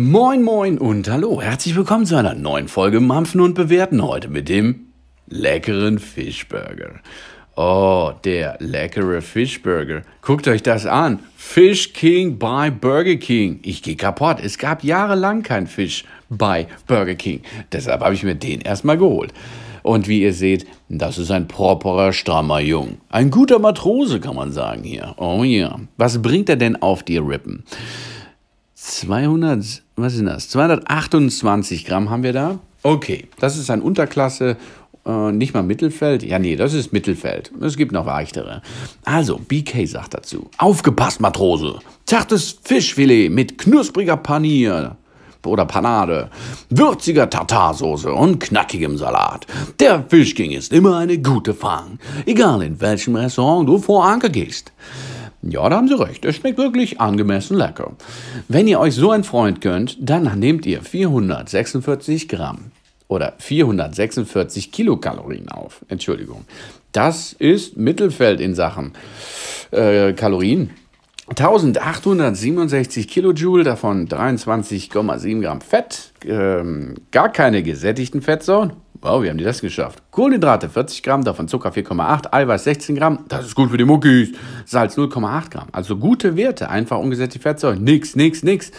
Moin, moin und hallo. Herzlich willkommen zu einer neuen Folge Mampfen und Bewerten heute mit dem leckeren Fischburger. Oh, der leckere Fischburger. Guckt euch das an. Fish King bei Burger King. Ich gehe kaputt. Es gab jahrelang kein Fisch bei Burger King. Deshalb habe ich mir den erstmal geholt. Und wie ihr seht, das ist ein properer, strammer Jung. Ein guter Matrose, kann man sagen hier. Oh ja. Yeah. Was bringt er denn auf die Rippen? 200 was ist das? 228 Gramm haben wir da. Okay, das ist ein Unterklasse, äh, nicht mal Mittelfeld. Ja, nee, das ist Mittelfeld. Es gibt noch weichtere. Also, BK sagt dazu: Aufgepasst, Matrose! Zartes Fischfilet mit knuspriger Panier oder Panade, würziger Tartarsoße und knackigem Salat. Der Fischking ist immer eine gute Fang, egal in welchem Restaurant du vor Anker gehst. Ja, da haben Sie recht. Es schmeckt wirklich angemessen lecker. Wenn ihr euch so einen Freund gönnt, dann nehmt ihr 446 Gramm oder 446 Kilokalorien auf. Entschuldigung. Das ist Mittelfeld in Sachen äh, Kalorien. 1867 Kilojoule, davon 23,7 Gramm Fett, ähm, gar keine gesättigten Fettsäuren Wow, wie haben die das geschafft? Kohlenhydrate 40 Gramm, davon Zucker 4,8, Eiweiß 16 Gramm, das ist gut für die Muckis. Salz 0,8 Gramm. Also gute Werte, einfach ungesättigte Fettsäuren. Nix, nix, nix.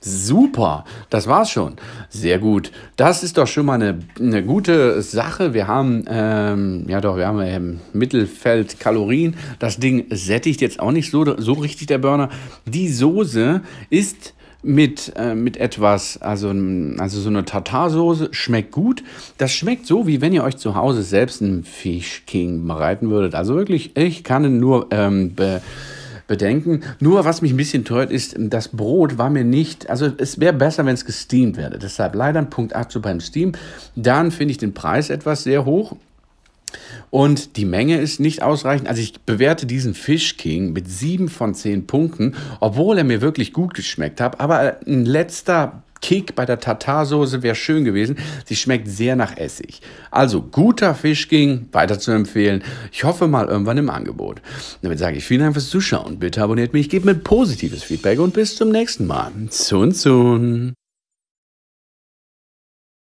Super, das war's schon. Sehr gut. Das ist doch schon mal eine, eine gute Sache. Wir haben, ähm, ja doch, wir haben im Mittelfeld Kalorien. Das Ding sättigt jetzt auch nicht so, so richtig der Burner. Die Soße ist mit, äh, mit etwas, also, also so eine Tartarsoße, schmeckt gut. Das schmeckt so, wie wenn ihr euch zu Hause selbst einen Fish King bereiten würdet. Also wirklich, ich kann nur ähm, be bedenken. Nur was mich ein bisschen teuert ist, das Brot war mir nicht, also es wäre besser, wenn es gesteamt wäre. Deshalb leider ein Punkt 8 zu beim Steam. Dann finde ich den Preis etwas sehr hoch. Und die Menge ist nicht ausreichend. Also ich bewerte diesen Fish King mit 7 von 10 Punkten, obwohl er mir wirklich gut geschmeckt hat. Aber ein letzter Kick bei der Tartarsoße wäre schön gewesen. Sie schmeckt sehr nach Essig. Also guter Fish King, weiter zu empfehlen. Ich hoffe mal irgendwann im Angebot. Damit sage ich vielen Dank fürs Zuschauen. Bitte abonniert mich, gebt mir positives Feedback und bis zum nächsten Mal. Zun, zun.